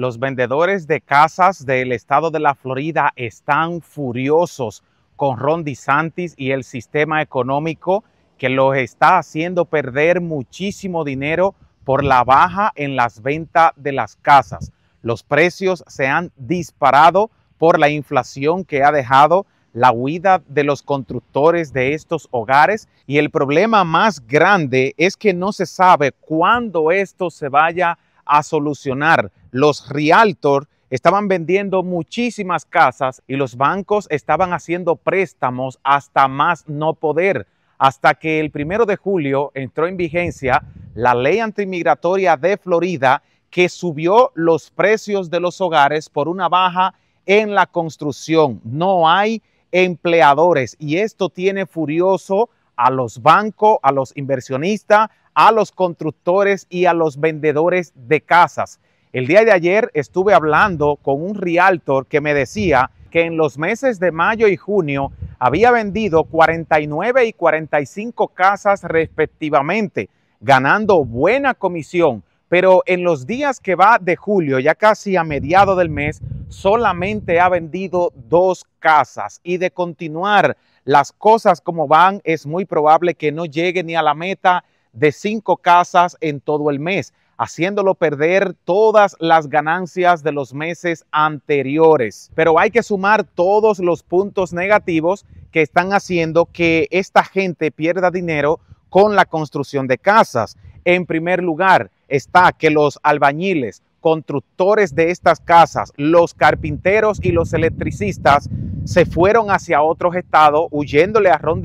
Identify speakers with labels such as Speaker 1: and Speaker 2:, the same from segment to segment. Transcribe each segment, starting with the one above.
Speaker 1: Los vendedores de casas del estado de la Florida están furiosos con Ron DeSantis y el sistema económico que los está haciendo perder muchísimo dinero por la baja en las ventas de las casas. Los precios se han disparado por la inflación que ha dejado la huida de los constructores de estos hogares y el problema más grande es que no se sabe cuándo esto se vaya a solucionar. Los Realtor estaban vendiendo muchísimas casas y los bancos estaban haciendo préstamos hasta más no poder, hasta que el primero de julio entró en vigencia la ley antimigratoria de Florida que subió los precios de los hogares por una baja en la construcción. No hay empleadores y esto tiene furioso a los bancos, a los inversionistas, a los constructores y a los vendedores de casas. El día de ayer estuve hablando con un realtor que me decía que en los meses de mayo y junio había vendido 49 y 45 casas respectivamente, ganando buena comisión, pero en los días que va de julio, ya casi a mediado del mes, solamente ha vendido dos casas y de continuar las cosas como van es muy probable que no llegue ni a la meta de cinco casas en todo el mes, haciéndolo perder todas las ganancias de los meses anteriores. Pero hay que sumar todos los puntos negativos que están haciendo que esta gente pierda dinero con la construcción de casas. En primer lugar está que los albañiles, constructores de estas casas, los carpinteros y los electricistas se fueron hacia otros estados huyéndole a Ron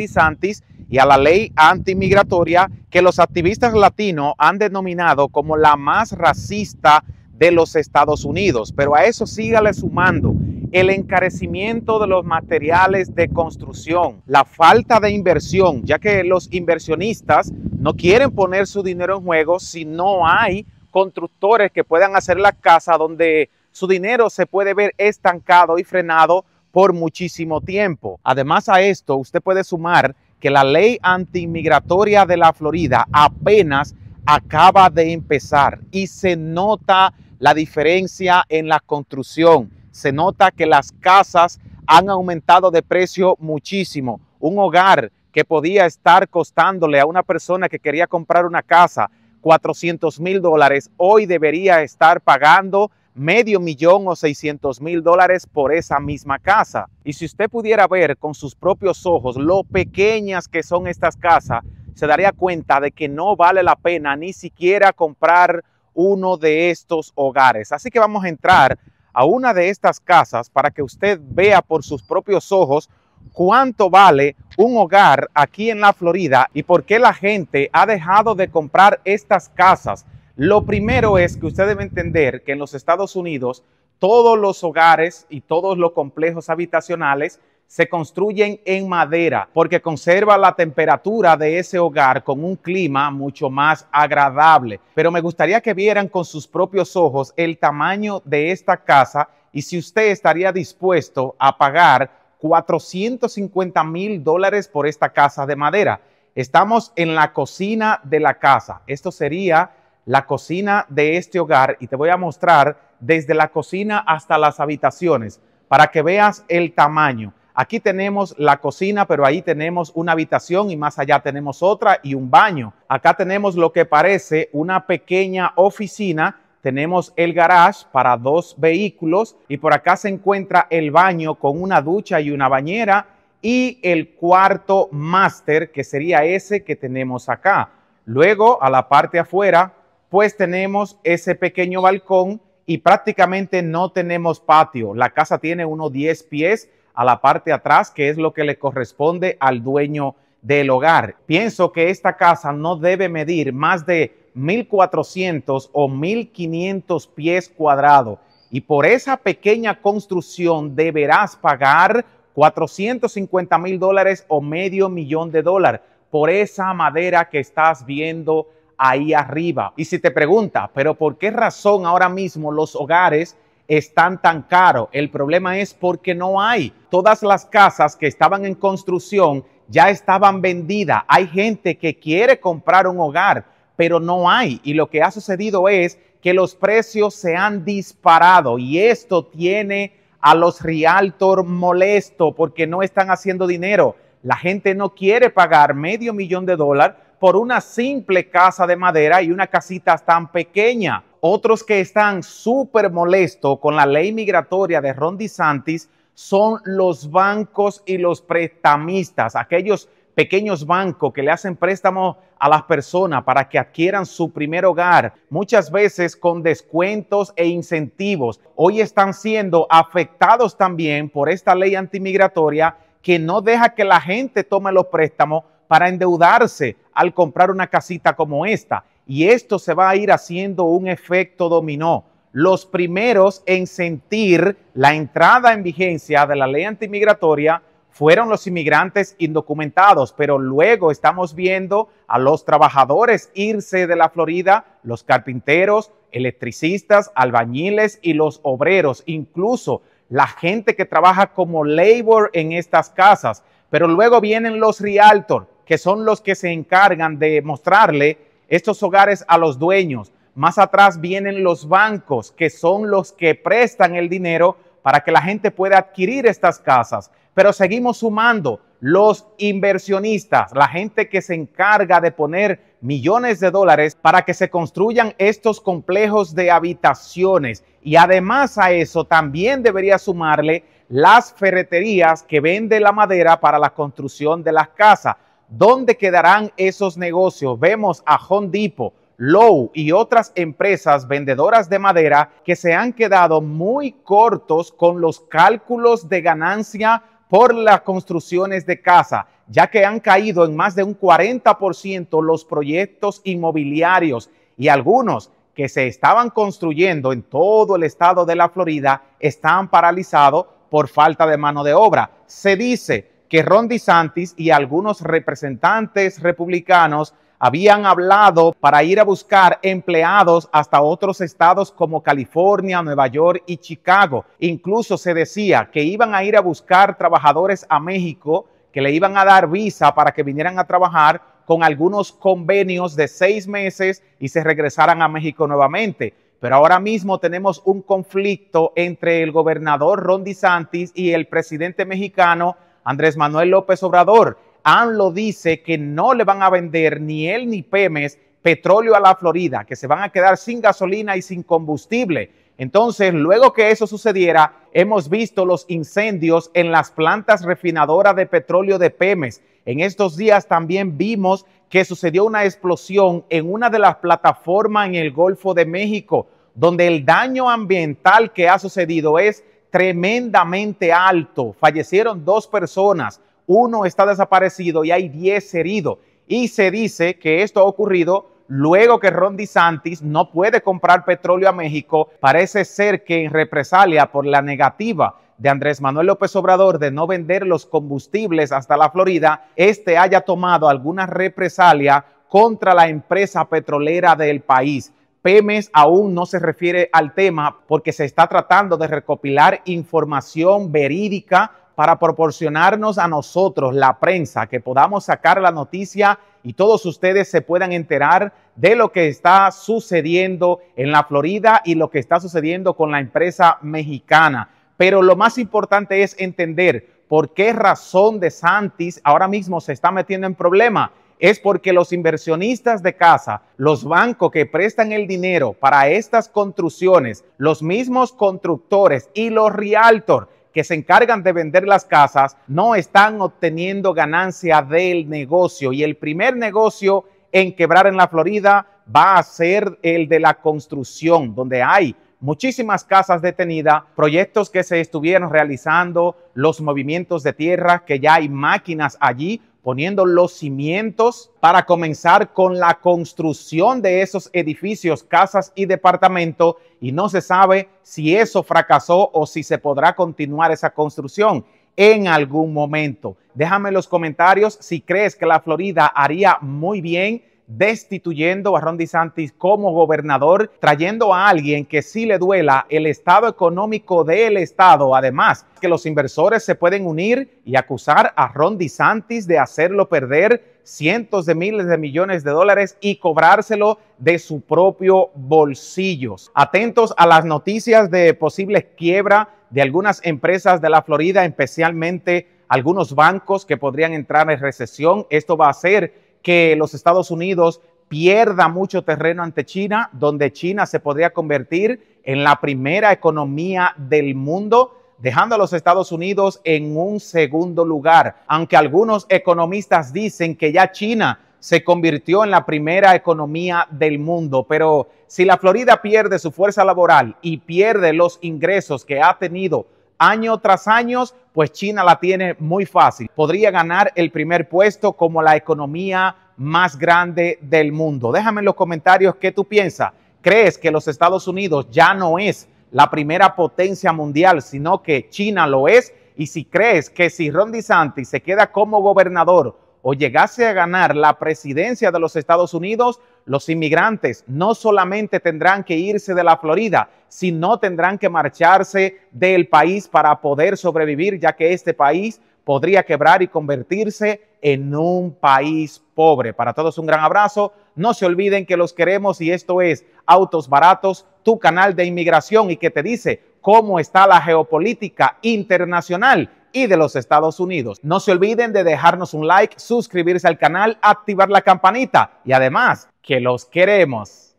Speaker 1: y a la ley antimigratoria que los activistas latinos han denominado como la más racista de los Estados Unidos. Pero a eso sígale sumando el encarecimiento de los materiales de construcción, la falta de inversión, ya que los inversionistas no quieren poner su dinero en juego si no hay constructores que puedan hacer la casa donde su dinero se puede ver estancado y frenado por muchísimo tiempo. Además a esto, usted puede sumar que la ley antimigratoria de la Florida apenas acaba de empezar y se nota la diferencia en la construcción. Se nota que las casas han aumentado de precio muchísimo. Un hogar que podía estar costándole a una persona que quería comprar una casa 400 mil dólares, hoy debería estar pagando medio millón o 600 mil dólares por esa misma casa. Y si usted pudiera ver con sus propios ojos lo pequeñas que son estas casas, se daría cuenta de que no vale la pena ni siquiera comprar uno de estos hogares. Así que vamos a entrar a una de estas casas para que usted vea por sus propios ojos cuánto vale un hogar aquí en la Florida y por qué la gente ha dejado de comprar estas casas lo primero es que usted debe entender que en los Estados Unidos todos los hogares y todos los complejos habitacionales se construyen en madera porque conserva la temperatura de ese hogar con un clima mucho más agradable. Pero me gustaría que vieran con sus propios ojos el tamaño de esta casa y si usted estaría dispuesto a pagar 450 mil dólares por esta casa de madera. Estamos en la cocina de la casa. Esto sería la cocina de este hogar y te voy a mostrar desde la cocina hasta las habitaciones para que veas el tamaño. Aquí tenemos la cocina, pero ahí tenemos una habitación y más allá tenemos otra y un baño. Acá tenemos lo que parece una pequeña oficina. Tenemos el garage para dos vehículos y por acá se encuentra el baño con una ducha y una bañera y el cuarto máster que sería ese que tenemos acá. Luego a la parte afuera pues tenemos ese pequeño balcón y prácticamente no tenemos patio. La casa tiene unos 10 pies a la parte atrás, que es lo que le corresponde al dueño del hogar. Pienso que esta casa no debe medir más de 1400 o 1500 pies cuadrados y por esa pequeña construcción deberás pagar 450 mil dólares o medio millón de dólares por esa madera que estás viendo ahí arriba. Y si te preguntas, pero ¿por qué razón ahora mismo los hogares están tan caros? El problema es porque no hay. Todas las casas que estaban en construcción ya estaban vendidas. Hay gente que quiere comprar un hogar, pero no hay. Y lo que ha sucedido es que los precios se han disparado y esto tiene a los realtor molesto porque no están haciendo dinero. La gente no quiere pagar medio millón de dólares por una simple casa de madera y una casita tan pequeña. Otros que están súper molestos con la ley migratoria de Ron Santis son los bancos y los prestamistas, aquellos pequeños bancos que le hacen préstamos a las personas para que adquieran su primer hogar, muchas veces con descuentos e incentivos. Hoy están siendo afectados también por esta ley antimigratoria que no deja que la gente tome los préstamos para endeudarse al comprar una casita como esta. Y esto se va a ir haciendo un efecto dominó. Los primeros en sentir la entrada en vigencia de la ley antimigratoria fueron los inmigrantes indocumentados, pero luego estamos viendo a los trabajadores irse de la Florida, los carpinteros, electricistas, albañiles y los obreros, incluso la gente que trabaja como labor en estas casas. Pero luego vienen los realtor, que son los que se encargan de mostrarle estos hogares a los dueños. Más atrás vienen los bancos, que son los que prestan el dinero para que la gente pueda adquirir estas casas. Pero seguimos sumando los inversionistas, la gente que se encarga de poner millones de dólares para que se construyan estos complejos de habitaciones. Y además a eso también debería sumarle las ferreterías que venden la madera para la construcción de las casas. ¿Dónde quedarán esos negocios? Vemos a Home Depot, Lowe y otras empresas vendedoras de madera que se han quedado muy cortos con los cálculos de ganancia por las construcciones de casa, ya que han caído en más de un 40% los proyectos inmobiliarios y algunos que se estaban construyendo en todo el estado de la Florida están paralizados por falta de mano de obra. Se dice que Ron DeSantis y algunos representantes republicanos habían hablado para ir a buscar empleados hasta otros estados como California, Nueva York y Chicago. Incluso se decía que iban a ir a buscar trabajadores a México, que le iban a dar visa para que vinieran a trabajar con algunos convenios de seis meses y se regresaran a México nuevamente. Pero ahora mismo tenemos un conflicto entre el gobernador Ron DeSantis y el presidente mexicano Andrés Manuel López Obrador. AMLO dice que no le van a vender ni él ni Pemes petróleo a la Florida, que se van a quedar sin gasolina y sin combustible. Entonces, luego que eso sucediera, hemos visto los incendios en las plantas refinadoras de petróleo de Pemes. En estos días también vimos que sucedió una explosión en una de las plataformas en el Golfo de México, donde el daño ambiental que ha sucedido es tremendamente alto. Fallecieron dos personas, uno está desaparecido y hay 10 heridos. Y se dice que esto ha ocurrido luego que Ron DeSantis no puede comprar petróleo a México. Parece ser que en represalia por la negativa de Andrés Manuel López Obrador de no vender los combustibles hasta la Florida, este haya tomado alguna represalia contra la empresa petrolera del país. PEMES aún no se refiere al tema porque se está tratando de recopilar información verídica para proporcionarnos a nosotros, la prensa, que podamos sacar la noticia y todos ustedes se puedan enterar de lo que está sucediendo en la Florida y lo que está sucediendo con la empresa mexicana. Pero lo más importante es entender por qué razón de Santis ahora mismo se está metiendo en problema es porque los inversionistas de casa, los bancos que prestan el dinero para estas construcciones, los mismos constructores y los realtors que se encargan de vender las casas, no están obteniendo ganancia del negocio. Y el primer negocio en quebrar en la Florida va a ser el de la construcción, donde hay muchísimas casas detenidas, proyectos que se estuvieron realizando, los movimientos de tierra, que ya hay máquinas allí poniendo los cimientos para comenzar con la construcción de esos edificios, casas y departamentos y no se sabe si eso fracasó o si se podrá continuar esa construcción en algún momento. Déjame en los comentarios si crees que la Florida haría muy bien destituyendo a Ron DeSantis como gobernador, trayendo a alguien que sí le duela el estado económico del estado. Además, que los inversores se pueden unir y acusar a Ron DeSantis de hacerlo perder cientos de miles de millones de dólares y cobrárselo de su propio bolsillo. Atentos a las noticias de posible quiebra de algunas empresas de la Florida, especialmente algunos bancos que podrían entrar en recesión. Esto va a ser que los Estados Unidos pierda mucho terreno ante China, donde China se podría convertir en la primera economía del mundo, dejando a los Estados Unidos en un segundo lugar. Aunque algunos economistas dicen que ya China se convirtió en la primera economía del mundo, pero si la Florida pierde su fuerza laboral y pierde los ingresos que ha tenido año tras año, pues China la tiene muy fácil. Podría ganar el primer puesto como la economía más grande del mundo. Déjame en los comentarios qué tú piensas. ¿Crees que los Estados Unidos ya no es la primera potencia mundial, sino que China lo es? Y si crees que si Ron DeSantis se queda como gobernador o llegase a ganar la presidencia de los Estados Unidos, los inmigrantes no solamente tendrán que irse de la Florida, sino tendrán que marcharse del país para poder sobrevivir, ya que este país podría quebrar y convertirse en un país pobre. Para todos un gran abrazo. No se olviden que los queremos y esto es Autos Baratos, tu canal de inmigración y que te dice cómo está la geopolítica internacional y de los Estados Unidos. No se olviden de dejarnos un like, suscribirse al canal, activar la campanita y además que los queremos.